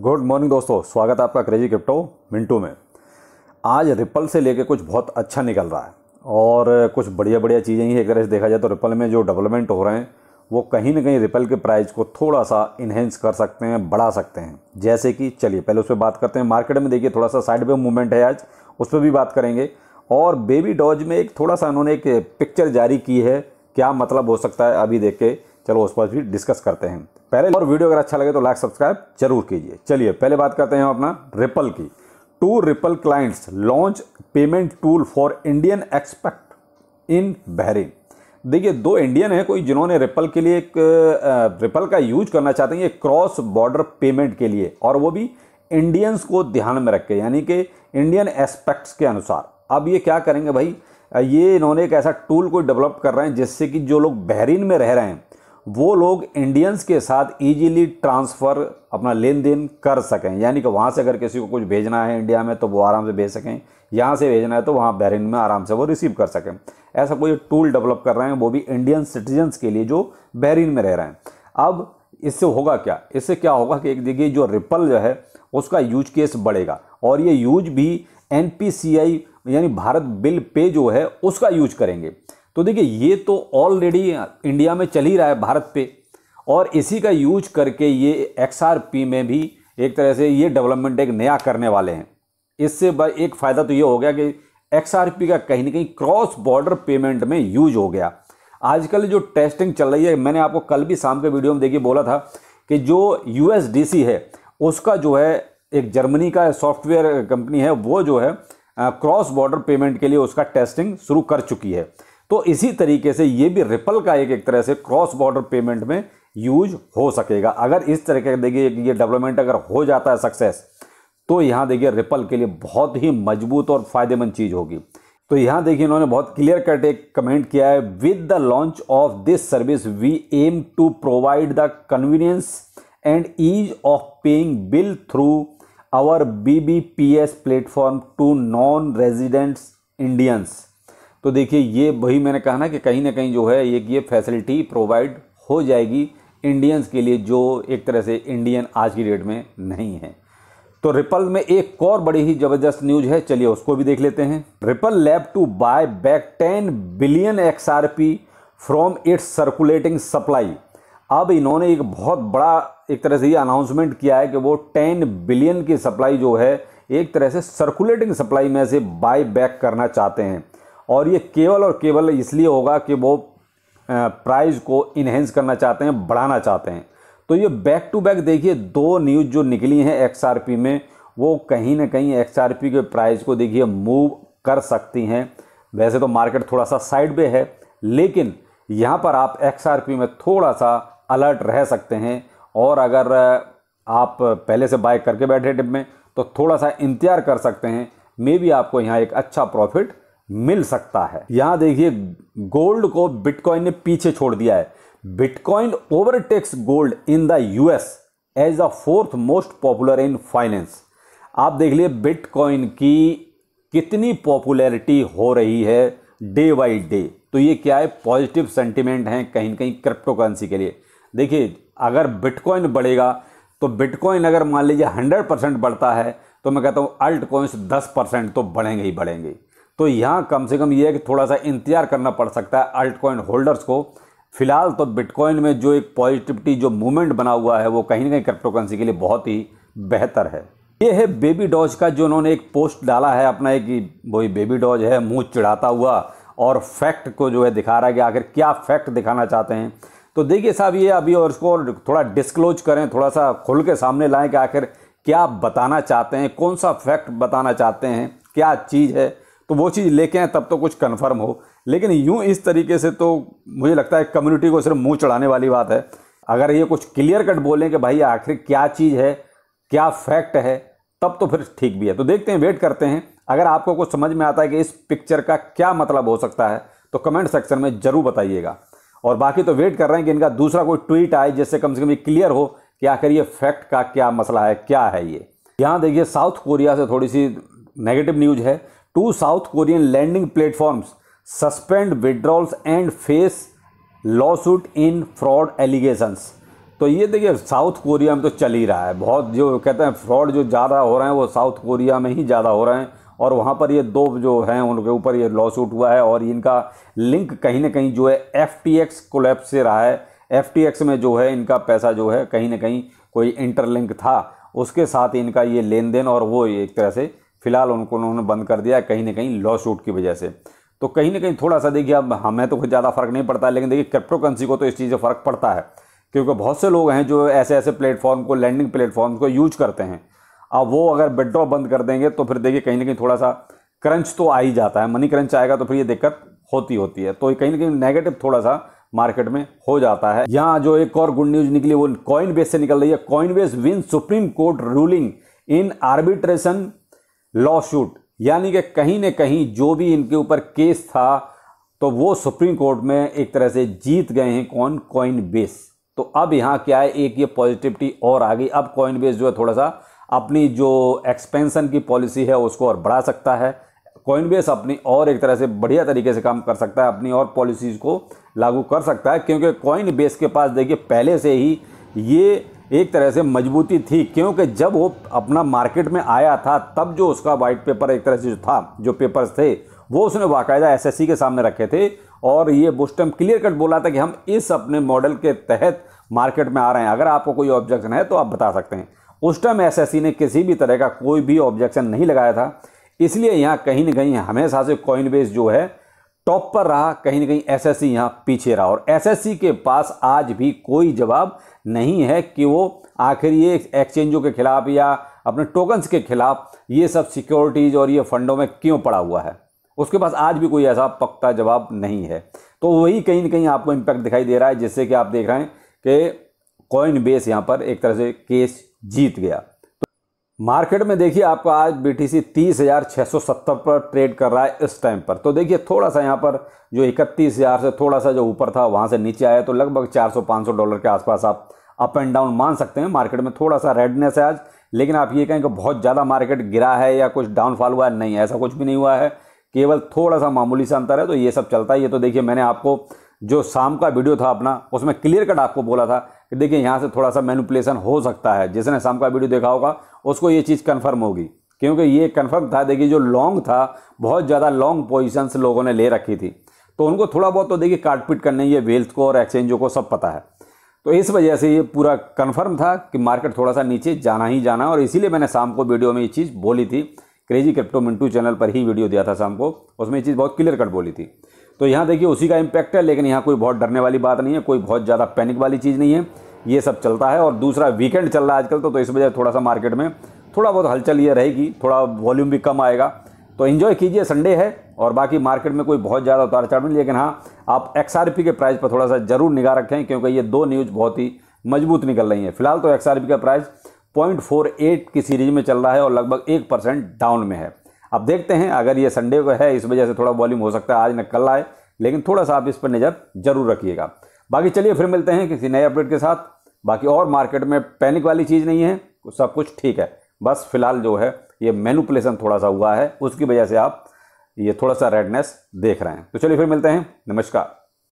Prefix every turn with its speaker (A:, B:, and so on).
A: Good morning दोस्तों स्वागत है आपका क्रेजी क्रिप्टो मिंटू में आज रिपल से लेके कुछ बहुत अच्छा निकल रहा है और कुछ बढ़िया बढ़िया चीज़ें ही एक तरह से देखा जाए तो रिपल में जो डेवलपमेंट हो रहे हैं वो कहीं ना कहीं रिपल के प्राइस को थोड़ा सा इन्हेंस कर सकते हैं बढ़ा सकते हैं जैसे कि चलिए पहले उस पर बात करते हैं मार्केट में देखिए थोड़ा सा साइड पर मूवमेंट है आज उस पर भी बात करेंगे और बेबी डॉज में एक थोड़ा सा उन्होंने एक पिक्चर जारी की है क्या मतलब हो सकता है अभी देख के चलो उस पर भी डिस्कस करते हैं पहले और वीडियो अगर अच्छा लगे तो लाइक सब्सक्राइब जरूर कीजिए चलिए पहले बात करते हैं हम अपना रिपल की to Ripple clients launch payment tool for Indian expect in Bahrain देखिए दो इंडियन है कोई जिन्होंने रिपल के लिए एक रिपल का यूज करना चाहते हैं ये क्रॉस बॉर्डर पेमेंट के लिए और वो भी इंडियंस को ध्यान में रख के यानी कि इंडियन एस्पेक्ट्स के अनुसार अब ये क्या करेंगे भाई ये इन्होंने एक ऐसा टूल कोई डेवलप कर रहे हैं जिससे कि जो लोग बहरीन में रह रहे हैं वो लोग इंडियंस के साथ इजीली ट्रांसफ़र अपना लेन देन कर सकें यानी कि वहाँ से अगर किसी को कुछ भेजना है इंडिया में तो वो आराम से भेज सकें यहाँ से भेजना है तो वहाँ बहरीन में आराम से वो रिसीव कर सकें ऐसा कोई टूल डेवलप कर रहे हैं वो भी इंडियन सिटीजन्स के लिए जो बहरीन में रह रहे हैं अब इससे होगा क्या इससे क्या होगा कि एक देखिए जो रिपल जो है उसका यूज केस बढ़ेगा और ये यूज भी एन यानी भारत बिल पे जो है उसका यूज करेंगे तो देखिए ये तो ऑलरेडी इंडिया में चल ही रहा है भारत पे और इसी का यूज करके ये एक्स में भी एक तरह से ये डेवलपमेंट एक नया करने वाले हैं इससे एक फ़ायदा तो ये हो गया कि एक्स का कहीं ना कहीं क्रॉस बॉर्डर पेमेंट में यूज हो गया आजकल जो टेस्टिंग चल रही है मैंने आपको कल भी शाम के वीडियो में देखिए बोला था कि जो यू है उसका जो है एक जर्मनी का सॉफ्टवेयर कंपनी है वो जो है क्रॉस बॉर्डर पेमेंट के लिए उसका टेस्टिंग शुरू कर चुकी है तो इसी तरीके से ये भी रिपल का एक एक तरह से क्रॉस बॉर्डर पेमेंट में यूज हो सकेगा अगर इस तरह का देखिए ये डेवलपमेंट अगर हो जाता है सक्सेस तो यहाँ देखिए रिपल के लिए बहुत ही मजबूत और फायदेमंद चीज़ होगी तो यहाँ देखिए इन्होंने बहुत क्लियर कट एक कमेंट किया है with the launch of this service we aim to provide the convenience and ease of paying bill through our B B P S platform to non residents Indians तो देखिए ये वही मैंने कहा ना कि कहीं ना कहीं जो है एक ये फैसिलिटी प्रोवाइड हो जाएगी इंडियंस के लिए जो एक तरह से इंडियन आज की डेट में नहीं है तो रिपल में एक और बड़ी ही जबरदस्त न्यूज है चलिए उसको भी देख लेते हैं Ripple lab to buy back ten billion P from its circulating supply अब इन्होंने एक बहुत बड़ा एक तरह से ये अनाउंसमेंट किया है कि वो टेन बिलियन की सप्लाई जो है एक तरह से सर्कुलेटिंग सप्लाई में से बाय बैक करना चाहते हैं और ये केवल और केवल इसलिए होगा कि वो प्राइस को इन्हेंस करना चाहते हैं बढ़ाना चाहते हैं तो ये बैक टू बैक देखिए दो न्यूज़ जो निकली हैं एक्स में वो कहीं ना कहीं एक्स के प्राइस को देखिए मूव कर सकती हैं वैसे तो मार्केट थोड़ा सा साइड पे है लेकिन यहाँ पर आप एक्स में थोड़ा सा अलर्ट रह सकते हैं और अगर आप पहले से बाय करके बैठे डिप में तो थोड़ा सा इंतजार कर सकते हैं मे भी आपको यहाँ एक अच्छा प्रॉफिट मिल सकता है यहां देखिए गोल्ड को बिटकॉइन ने पीछे छोड़ दिया है Bitcoin overtakes gold in the US as a fourth most popular in finance आप देख लिए बिटकॉइन की कितनी पॉपुलैरिटी हो रही है डे बाई डे तो ये क्या है पॉजिटिव सेंटिमेंट हैं कहीं कहीं क्रिप्टो करेंसी के लिए देखिए अगर बिटकॉइन बढ़ेगा तो बिटकॉइन अगर मान लीजिए हंड्रेड परसेंट बढ़ता है तो मैं कहता हूँ अल्ट कॉइन्स दस परसेंट तो बढ़ेंगे ही बढ़ेंगे तो यहाँ कम से कम ये है कि थोड़ा सा इंतजार करना पड़ सकता है अल्ट कॉइन होल्डर्स को फिलहाल तो बिटकॉइन में जो एक पॉजिटिविटी जो मूवमेंट बना हुआ है वो कहीं ना कहीं क्रिप्टोकरेंसी के लिए बहुत ही बेहतर है ये है बेबी डॉज का जो उन्होंने एक पोस्ट डाला है अपना एक वही बेबी डॉज है मुंह चिढ़ाता हुआ और फैक्ट को जो है दिखा रहा है कि आखिर क्या फैक्ट दिखाना चाहते हैं तो देखिए साहब ये अभी और इसको थोड़ा डिस्क्लोज करें थोड़ा सा खुल के सामने लाएं कि आखिर क्या बताना चाहते हैं कौन सा फैक्ट बताना चाहते हैं क्या चीज़ है तो वो चीज़ लेके आए तब तो कुछ कन्फर्म हो लेकिन यूँ इस तरीके से तो मुझे लगता है कम्युनिटी को सिर्फ मुँह चढ़ाने वाली बात है अगर ये कुछ क्लियर कट बोलें कि भाई आखिर क्या चीज़ है क्या फैक्ट है तब तो फिर ठीक भी है तो देखते हैं वेट करते हैं अगर आपको कुछ समझ में आता है कि इस पिक्चर का क्या मतलब हो सकता है तो कमेंट सेक्शन में ज़रूर बताइएगा और बाकी तो वेट कर रहे हैं कि इनका दूसरा कोई ट्वीट आए जिससे कम से कम ये क्लियर हो कि आखिर ये फैक्ट का क्या मसला है क्या है ये यहाँ देखिए साउथ कोरिया से थोड़ी सी नेगेटिव न्यूज है South Korean lending lending suspend suspend and face lawsuit in fraud allegations. तो ये देखिए साउथ कोरिया में तो चल ही रहा है बहुत जो कहते हैं फ्रॉड जो ज़्यादा हो रहे हैं वो साउथ कोरिया में ही ज़्यादा हो रहे हैं और वहाँ पर ये दो जो हैं उनके ऊपर ये लॉ सूट हुआ है और इनका लिंक कहीं ना कहीं जो है एफ टी एक्स लैप से रहा है एफ टी एक्स में जो है इनका पैसा जो है कहीं ना कहीं कोई इंटरलिंक था उसके साथ इनका ये लेन देन और वो एक तरह से फिलहाल उनको उन्होंने बंद कर दिया कहीं ना कहीं लॉ सूट की वजह से तो कहीं ना कहीं थोड़ा सा देखिए अब हमें हाँ, तो कुछ ज़्यादा फर्क नहीं पड़ता है लेकिन देखिए क्रिप्टो करेंसी को तो इस चीज़ से फ़र्क पड़ता है क्योंकि बहुत से लोग हैं जो ऐसे ऐसे प्लेटफॉर्म को लैंडिंग प्लेटफॉर्म को यूज करते हैं अब वो अगर विड्रॉ बंद कर देंगे तो फिर देखिए कहीं ना कहीं थोड़ा सा क्रंच तो आ ही जाता है मनी क्रंच आएगा तो फिर ये दिक्कत होती होती है तो कहीं ना कहीं नेगेटिव थोड़ा सा मार्केट में हो जाता है यहाँ जो एक और गुड न्यूज निकली वो कॉइन बेस से निकल रही है Coinbase win supreme court ruling in arbitration lawsuit यानी कि कहीं ना कहीं जो भी इनके ऊपर केस था तो वो सुप्रीम कोर्ट में एक तरह से जीत गए हैं कौन कॉइन बेस तो अब यहाँ क्या है एक ये पॉजिटिविटी और आ गई अब कॉइन बेस जो है थोड़ा सा अपनी जो एक्सपेंसन की पॉलिसी है उसको और बढ़ा सकता है कॉइन बेस अपनी और एक तरह से बढ़िया तरीके से काम कर सकता है अपनी और पॉलिसीज़ को लागू कर सकता है क्योंकि कॉइन बेस के पास देखिए पहले से ही ये एक तरह से मजबूती थी क्योंकि जब वो अपना मार्केट में आया था तब जो उसका वाइट पेपर एक तरह से जो था जो पेपर्स थे वो उसने बाकायदा एसएससी के सामने रखे थे और ये बुस्टम क्लियर कट बोला था कि हम इस अपने मॉडल के तहत मार्केट में आ रहे हैं अगर आपको कोई ऑब्जेक्शन है तो आप बता सकते हैं उस टाइम एस ने किसी भी तरह का कोई भी ऑब्जेक्शन नहीं लगाया था इसलिए यहाँ कहीं ना कहीं हमेशा से कॉइन बेस जो है टॉप पर रहा कहीं ना कहीं एसएससी यहाँ पीछे रहा और एसएससी के पास आज भी कोई जवाब नहीं है कि वो आखिर ये एक्सचेंजों के खिलाफ या अपने टोकन्स के खिलाफ ये सब सिक्योरिटीज़ और ये फंडों में क्यों पड़ा हुआ है उसके पास आज भी कोई ऐसा पक्का जवाब नहीं है तो वही कहीं ना कहीं आपको इम्पैक्ट दिखाई दे रहा है जिससे कि आप देख रहे हैं कि कॉइन बेस यहाँ पर एक तरह से केस जीत गया मार्केट में देखिए आपका आज बी टी सी तीस हज़ार छः सौ सत्तर पर ट्रेड कर रहा है इस टाइम पर तो देखिए थोड़ा सा यहाँ पर जो इकतीस हज़ार से थोड़ा सा जो ऊपर था वहाँ से नीचे आया तो लगभग चार सौ पाँच सौ डॉलर के आसपास आप अप एंड डाउन मान सकते हैं मार्केट में थोड़ा सा रेडनेस है आज लेकिन आप ये कहें कि बहुत ज़्यादा मार्केट गिरा है या कुछ डाउनफॉल हुआ है नहीं ऐसा कुछ भी नहीं हुआ है केवल थोड़ा सा मामूली सा अंतर है तो ये सब चलता है ये तो देखिए मैंने आपको जो शाम का वीडियो था अपना उसमें क्लियर कट आपको बोला था कि देखिए यहाँ से थोड़ा सा मैनुपलेसन हो सकता है जिसने शाम का वीडियो देखा होगा उसको ये चीज़ कन्फर्म होगी क्योंकि ये कन्फर्म था देखिए जो लॉन्ग था बहुत ज़्यादा लॉन्ग पोजिशंस लोगों ने ले रखी थी तो उनको थोड़ा बहुत तो देखिए काटपीट करने ये वेल्थ को और एक्सचेंजों को सब पता है तो इस वजह से ये पूरा कन्फर्म था कि मार्केट थोड़ा सा नीचे जाना ही जाना और इसीलिए मैंने शाम को वीडियो में ये चीज़ बोली थी क्रेजी क्रिप्टो मिंटू चैनल पर ही वीडियो दिया था शाम को उसमें ये चीज़ बहुत क्लियर कट बोली थी तो यहाँ देखिए उसी का इम्पैक्ट है लेकिन यहाँ कोई बहुत डरने वाली बात नहीं है कोई बहुत ज़्यादा पैनिक वाली चीज़ नहीं है ये सब चलता है और दूसरा वीकेंड चल रहा है आजकल तो, तो इस वजह थोड़ा सा मार्केट में थोड़ा बहुत हलचल ये रहेगी थोड़ा वॉल्यूम भी कम आएगा तो इन्जॉय कीजिए संडे है और बाकी मार्केट में कोई बहुत ज़्यादा उतार चढ़ नहीं लेकिन हाँ आप एक्स के प्राइस पर थोड़ा सा ज़रूर निगाह रखें क्योंकि ये दो न्यूज़ बहुत ही मजबूत निकल रही हैं फिलहाल तो एक्स का प्राइस पॉइंट की सीरीज में चल रहा है और लगभग एक परसेंट डाउन में है अब देखते हैं अगर ये संडे को है इस वजह से थोड़ा वॉल्यूम हो सकता है आज न कल आए लेकिन थोड़ा सा आप इस पर नज़र जरूर रखिएगा बाकी चलिए फिर मिलते हैं किसी नए अपडेट के साथ बाकी और मार्केट में पैनिक वाली चीज़ नहीं है सब कुछ ठीक है बस फिलहाल जो है ये मैनुपलेसन थोड़ा सा हुआ है उसकी वजह से आप ये थोड़ा सा रेडनेस देख रहे हैं तो चलिए फिर मिलते हैं नमस्कार